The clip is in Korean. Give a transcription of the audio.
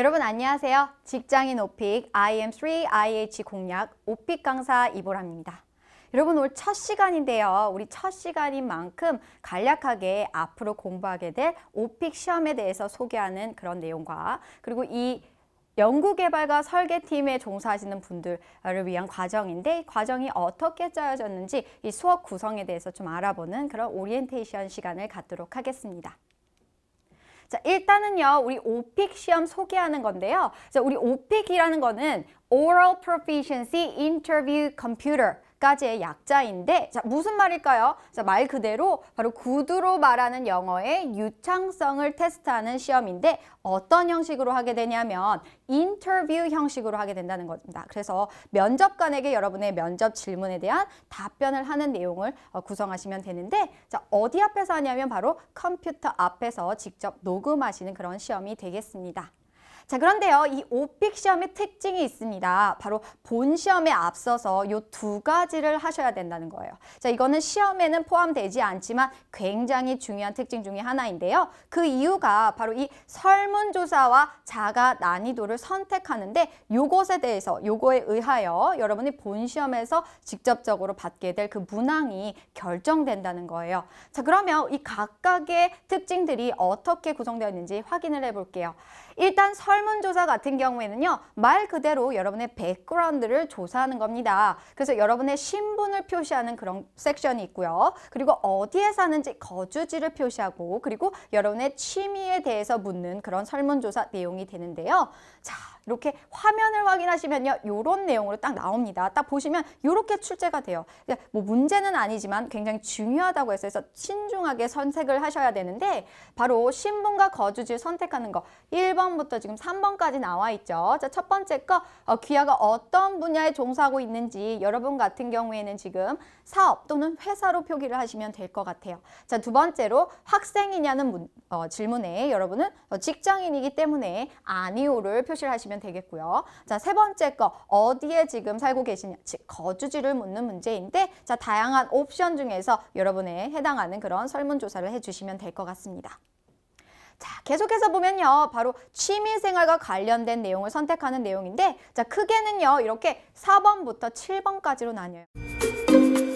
여러분 안녕하세요. 직장인 오픽 IM3 IH 공략 오픽 강사 이보라입니다. 여러분 오늘 첫 시간인데요. 우리 첫 시간인 만큼 간략하게 앞으로 공부하게 될 오픽 시험에 대해서 소개하는 그런 내용과 그리고 이 연구개발과 설계팀에 종사하시는 분들을 위한 과정인데 과정이 어떻게 짜여졌는지 이 수업 구성에 대해서 좀 알아보는 그런 오리엔테이션 시간을 갖도록 하겠습니다. 자, 일단은요, 우리 오픽 시험 소개하는 건데요. 자, 우리 오픽이라는 거는 Oral Proficiency Interview Computer 갖가지의 약자인데 자 무슨 말일까요? 자 말 그대로 바로 구두로 말하는 영어의 유창성을 테스트하는 시험인데 어떤 형식으로 하게 되냐면 인터뷰 형식으로 하게 된다는 겁니다. 그래서 면접관에게 여러분의 면접 질문에 대한 답변을 하는 내용을 어, 구성하시면 되는데 자 어디 앞에서 하냐면 바로 컴퓨터 앞에서 직접 녹음하시는 그런 시험이 되겠습니다. 자 그런데요 이 오픽 시험의 특징이 있습니다. 바로 본 시험에 앞서서 요 두 가지를 하셔야 된다는 거예요. 자 이거는 시험에는 포함되지 않지만 굉장히 중요한 특징 중에 하나인데요. 그 이유가 바로 이 설문조사와 자가 난이도를 선택하는데 요것에 대해서 요거에 의하여 여러분이 본 시험에서 직접적으로 받게 될 그 문항이 결정된다는 거예요. 자 그러면 이 각각의 특징들이 어떻게 구성되어 있는지 확인을 해볼게요. 일단 설 설문조사 같은 경우에는요. 말 그대로 여러분의 백그라운드를 조사하는 겁니다. 그래서 여러분의 신분을 표시하는 그런 섹션이 있고요. 그리고 어디에 사는지 거주지를 표시하고 그리고 여러분의 취미에 대해서 묻는 그런 설문조사 내용이 되는데요. 자, 이렇게 화면을 확인하시면요. 요런 내용으로 딱 나옵니다. 딱 보시면 요렇게 출제가 돼요. 그러니까 뭐 문제는 아니지만 굉장히 중요하다고 해서 그래서 신중하게 선택을 하셔야 되는데 바로 신분과 거주지 선택하는 거 1번부터 지금 3번까지 나와 있죠. 자, 첫 번째 거 어, 귀하가 어떤 분야에 종사하고 있는지 여러분 같은 경우에는 지금 사업 또는 회사로 표기를 하시면 될 것 같아요. 자, 두 번째로 학생이냐는 문, 어, 질문에 여러분은 어, 직장인이기 때문에 아니오를 표시를 하시면 보시면 되겠고요. 자, 세 번째 거 어디에 지금 살고 계시냐, 즉 거주지를 묻는 문제인데 자, 다양한 옵션 중에서 여러분의 해당하는 그런 설문조사를 해주시면 될 것 같습니다. 자, 계속해서 보면요. 바로 취미생활과 관련된 내용을 선택하는 내용인데 자, 크게는요. 이렇게 4번부터 7번까지로 나뉘어요.